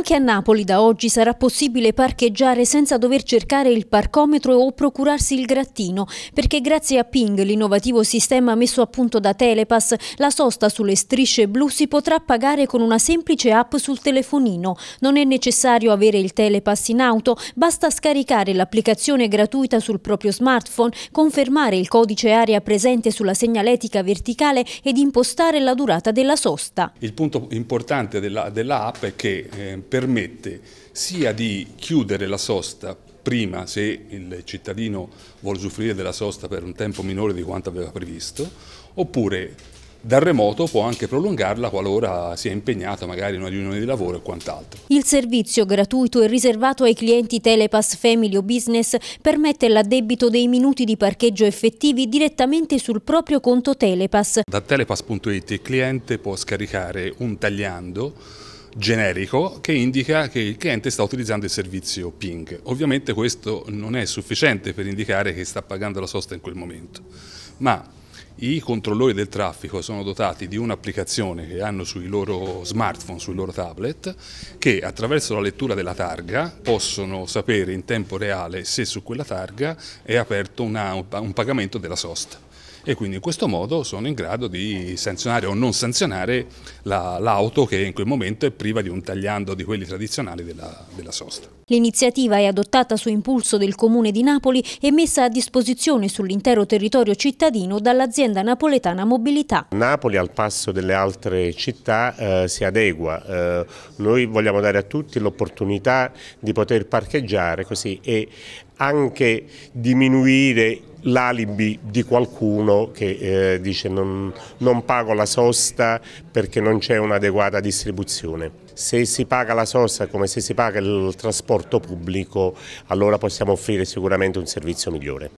Anche a Napoli da oggi sarà possibile parcheggiare senza dover cercare il parcometro o procurarsi il grattino, perché grazie a Ping, l'innovativo sistema messo a punto da Telepass, la sosta sulle strisce blu si potrà pagare con una semplice app sul telefonino. Non è necessario avere il Telepass in auto, basta scaricare l'applicazione gratuita sul proprio smartphone, confermare il codice aria presente sulla segnaletica verticale ed impostare la durata della sosta. Il punto importante della, della app è che eh, permette sia di chiudere la sosta prima se il cittadino vuole usufruire della sosta per un tempo minore di quanto aveva previsto, oppure dal remoto può anche prolungarla qualora sia impegnata magari in una riunione di lavoro e quant'altro. Il servizio gratuito e riservato ai clienti Telepass Family o Business permette l'addebito dei minuti di parcheggio effettivi direttamente sul proprio conto Telepass. Da telepass.it il cliente può scaricare un tagliando generico che indica che il cliente sta utilizzando il servizio ping. Ovviamente questo non è sufficiente per indicare che sta pagando la sosta in quel momento, ma i controllori del traffico sono dotati di un'applicazione che hanno sui loro smartphone, sui loro tablet, che attraverso la lettura della targa possono sapere in tempo reale se su quella targa è aperto una, un pagamento della sosta e quindi in questo modo sono in grado di sanzionare o non sanzionare l'auto la, che in quel momento è priva di un tagliando di quelli tradizionali della, della sosta. L'iniziativa è adottata su impulso del Comune di Napoli e messa a disposizione sull'intero territorio cittadino dall'azienda napoletana Mobilità. Napoli al passo delle altre città eh, si adegua, eh, noi vogliamo dare a tutti l'opportunità di poter parcheggiare così e anche diminuire l'alibi di qualcuno che eh, dice non, non pago la sosta perché non c'è un'adeguata distribuzione. Se si paga la sosta come se si paga il trasporto pubblico allora possiamo offrire sicuramente un servizio migliore.